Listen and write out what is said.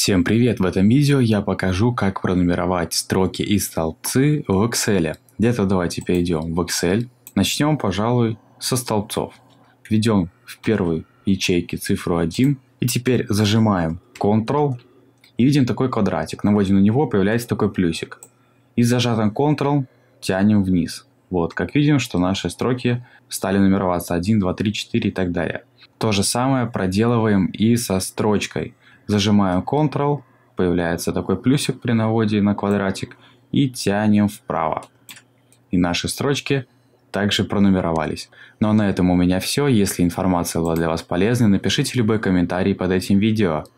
Всем привет! В этом видео я покажу, как пронумеровать строки и столбцы в Excel. Где-то давайте перейдем в Excel. Начнем, пожалуй, со столбцов. Введем в первой ячейке цифру 1. И теперь зажимаем Ctrl. И видим такой квадратик. Наводим на него, появляется такой плюсик. И зажатым Ctrl тянем вниз. Вот, как видим, что наши строки стали нумероваться 1, 2, 3, 4 и так далее. То же самое проделываем и со строчкой – Зажимаем Ctrl, появляется такой плюсик при наводе на квадратик и тянем вправо. И наши строчки также пронумеровались. Но на этом у меня все. Если информация была для вас полезной, напишите любой комментарий под этим видео.